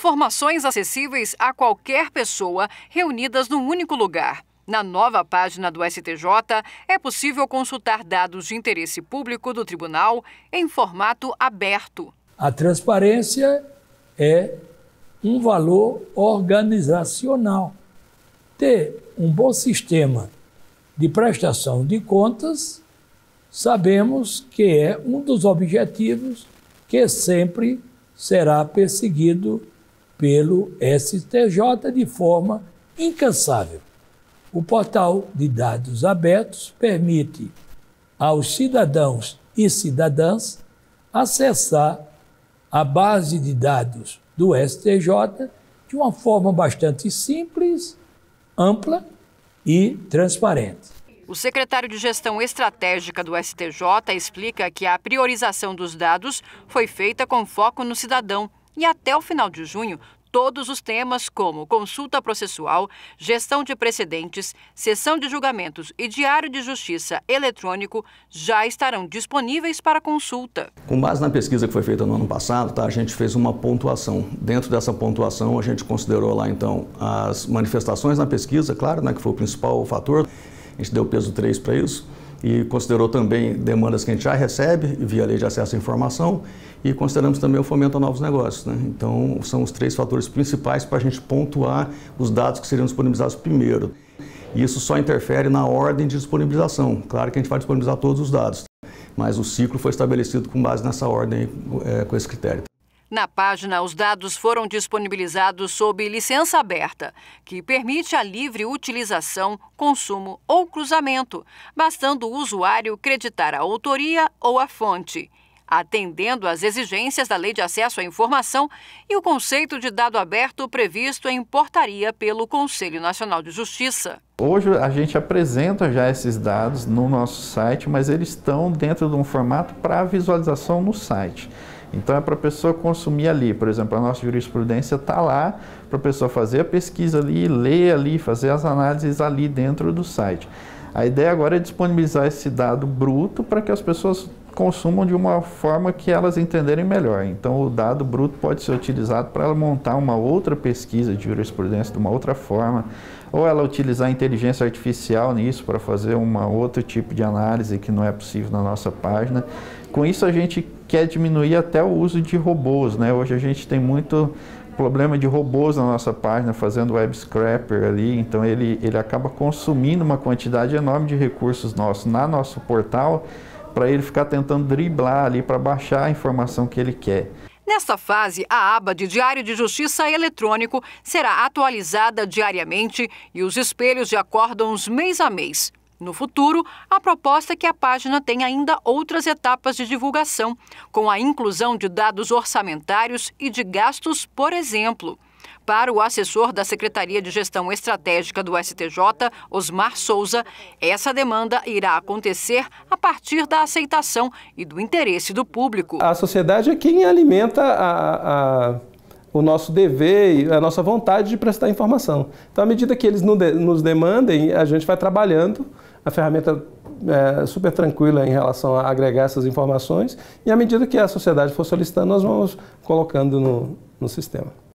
informações acessíveis a qualquer pessoa, reunidas num único lugar. Na nova página do STJ, é possível consultar dados de interesse público do tribunal em formato aberto. A transparência é um valor organizacional. Ter um bom sistema de prestação de contas, sabemos que é um dos objetivos que sempre será perseguido pelo STJ de forma incansável. O portal de dados abertos permite aos cidadãos e cidadãs acessar a base de dados do STJ de uma forma bastante simples, ampla e transparente. O secretário de Gestão Estratégica do STJ explica que a priorização dos dados foi feita com foco no cidadão e até o final de junho, todos os temas como consulta processual, gestão de precedentes, sessão de julgamentos e diário de justiça eletrônico já estarão disponíveis para consulta. Com base na pesquisa que foi feita no ano passado, tá, a gente fez uma pontuação. Dentro dessa pontuação, a gente considerou lá então as manifestações na pesquisa, claro, né, que foi o principal fator. A gente deu peso 3 para isso e considerou também demandas que a gente já recebe via lei de acesso à informação e consideramos também o fomento a novos negócios. Né? Então, são os três fatores principais para a gente pontuar os dados que seriam disponibilizados primeiro. E isso só interfere na ordem de disponibilização. Claro que a gente vai disponibilizar todos os dados, mas o ciclo foi estabelecido com base nessa ordem, é, com esse critério. Na página, os dados foram disponibilizados sob licença aberta, que permite a livre utilização, consumo ou cruzamento, bastando o usuário creditar a autoria ou a fonte atendendo às exigências da Lei de Acesso à Informação e o conceito de dado aberto previsto em portaria pelo Conselho Nacional de Justiça. Hoje a gente apresenta já esses dados no nosso site, mas eles estão dentro de um formato para visualização no site. Então é para a pessoa consumir ali. Por exemplo, a nossa jurisprudência está lá para a pessoa fazer a pesquisa ali, ler ali, fazer as análises ali dentro do site. A ideia agora é disponibilizar esse dado bruto para que as pessoas consumam de uma forma que elas entenderem melhor. Então, o dado bruto pode ser utilizado para ela montar uma outra pesquisa de jurisprudência de uma outra forma, ou ela utilizar inteligência artificial nisso para fazer um outro tipo de análise que não é possível na nossa página. Com isso, a gente quer diminuir até o uso de robôs. Né? Hoje a gente tem muito problema de robôs na nossa página fazendo web scraper ali, então ele, ele acaba consumindo uma quantidade enorme de recursos nossos na nosso portal para ele ficar tentando driblar ali para baixar a informação que ele quer. Nesta fase, a aba de Diário de Justiça Eletrônico será atualizada diariamente e os espelhos de acórdãos mês a mês. No futuro, a proposta é que a página tenha ainda outras etapas de divulgação, com a inclusão de dados orçamentários e de gastos, por exemplo para o assessor da Secretaria de Gestão Estratégica do STJ, Osmar Souza, essa demanda irá acontecer a partir da aceitação e do interesse do público. A sociedade é quem alimenta a, a, o nosso dever e a nossa vontade de prestar informação. Então, à medida que eles nos demandem, a gente vai trabalhando a ferramenta é, super tranquila em relação a agregar essas informações e à medida que a sociedade for solicitando, nós vamos colocando no, no sistema.